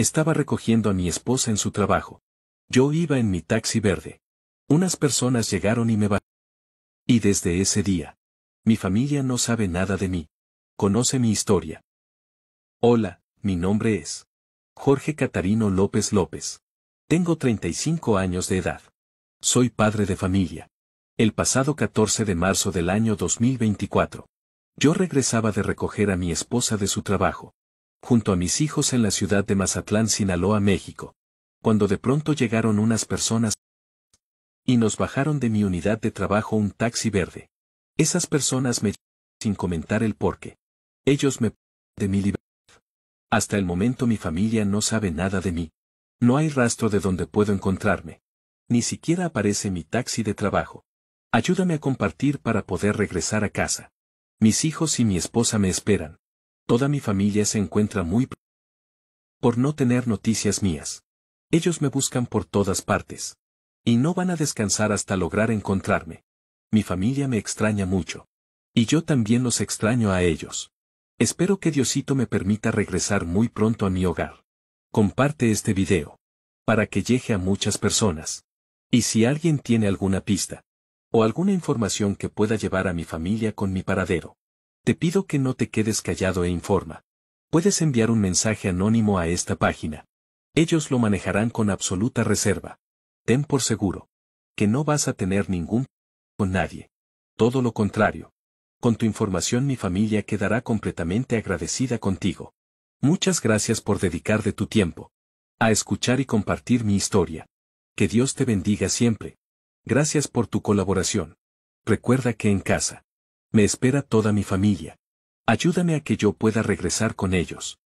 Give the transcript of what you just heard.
Estaba recogiendo a mi esposa en su trabajo. Yo iba en mi taxi verde. Unas personas llegaron y me bajaron. Y desde ese día, mi familia no sabe nada de mí. Conoce mi historia. Hola, mi nombre es Jorge Catarino López López. Tengo 35 años de edad. Soy padre de familia. El pasado 14 de marzo del año 2024. Yo regresaba de recoger a mi esposa de su trabajo junto a mis hijos en la ciudad de Mazatlán, Sinaloa, México, cuando de pronto llegaron unas personas y nos bajaron de mi unidad de trabajo un taxi verde. Esas personas me sin comentar el porqué. Ellos me de mi libertad. Hasta el momento mi familia no sabe nada de mí. No hay rastro de donde puedo encontrarme. Ni siquiera aparece mi taxi de trabajo. Ayúdame a compartir para poder regresar a casa. Mis hijos y mi esposa me esperan. Toda mi familia se encuentra muy por no tener noticias mías. Ellos me buscan por todas partes. Y no van a descansar hasta lograr encontrarme. Mi familia me extraña mucho. Y yo también los extraño a ellos. Espero que Diosito me permita regresar muy pronto a mi hogar. Comparte este video. Para que llegue a muchas personas. Y si alguien tiene alguna pista. O alguna información que pueda llevar a mi familia con mi paradero. Te pido que no te quedes callado e informa. Puedes enviar un mensaje anónimo a esta página. Ellos lo manejarán con absoluta reserva. Ten por seguro. Que no vas a tener ningún con nadie. Todo lo contrario. Con tu información mi familia quedará completamente agradecida contigo. Muchas gracias por dedicar de tu tiempo. A escuchar y compartir mi historia. Que Dios te bendiga siempre. Gracias por tu colaboración. Recuerda que en casa me espera toda mi familia. Ayúdame a que yo pueda regresar con ellos.